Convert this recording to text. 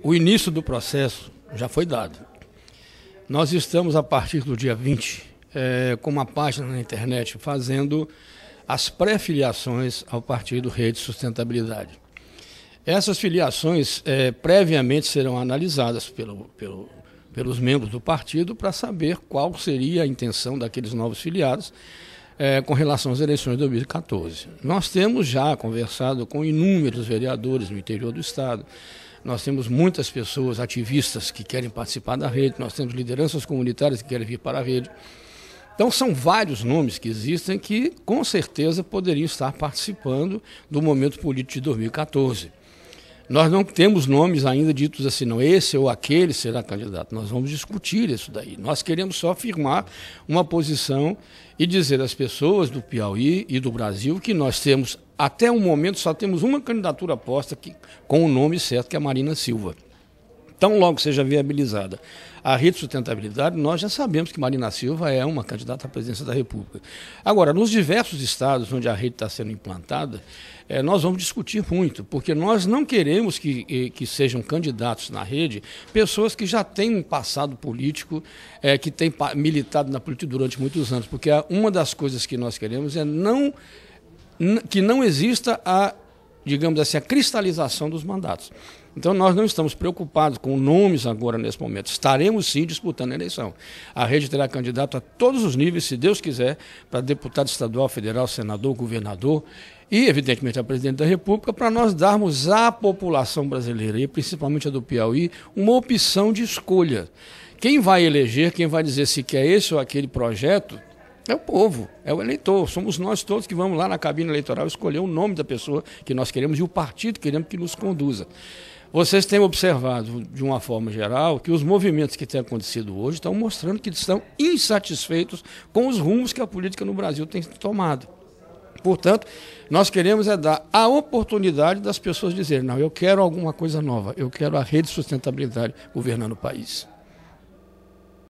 O início do processo já foi dado. Nós estamos, a partir do dia 20, é, com uma página na internet fazendo as pré-filiações ao partido Rede Sustentabilidade. Essas filiações é, previamente serão analisadas pelo, pelo, pelos membros do partido para saber qual seria a intenção daqueles novos filiados é, com relação às eleições de 2014. Nós temos já conversado com inúmeros vereadores no interior do Estado, nós temos muitas pessoas, ativistas, que querem participar da rede, nós temos lideranças comunitárias que querem vir para a rede. Então, são vários nomes que existem que, com certeza, poderiam estar participando do momento político de 2014. Nós não temos nomes ainda ditos assim, não, esse ou aquele será candidato. Nós vamos discutir isso daí. Nós queremos só afirmar uma posição e dizer às pessoas do Piauí e do Brasil que nós temos, até o momento, só temos uma candidatura posta que, com o nome certo, que é a Marina Silva tão logo seja viabilizada a rede de sustentabilidade, nós já sabemos que Marina Silva é uma candidata à presidência da República. Agora, nos diversos estados onde a rede está sendo implantada, é, nós vamos discutir muito, porque nós não queremos que, eh, que sejam candidatos na rede pessoas que já têm um passado político, é, que têm militado na política durante muitos anos, porque uma das coisas que nós queremos é não que não exista a digamos assim, a cristalização dos mandatos. Então, nós não estamos preocupados com nomes agora nesse momento. Estaremos sim disputando a eleição. A rede terá candidato a todos os níveis, se Deus quiser, para deputado estadual, federal, senador, governador e, evidentemente, a presidente da República, para nós darmos à população brasileira, e principalmente a do Piauí, uma opção de escolha. Quem vai eleger, quem vai dizer se quer esse ou aquele projeto, é o povo, é o eleitor. Somos nós todos que vamos lá na cabine eleitoral escolher o nome da pessoa que nós queremos e o partido que queremos que nos conduza. Vocês têm observado, de uma forma geral, que os movimentos que têm acontecido hoje estão mostrando que estão insatisfeitos com os rumos que a política no Brasil tem tomado. Portanto, nós queremos é dar a oportunidade das pessoas dizerem: não, eu quero alguma coisa nova, eu quero a rede de sustentabilidade governando o país.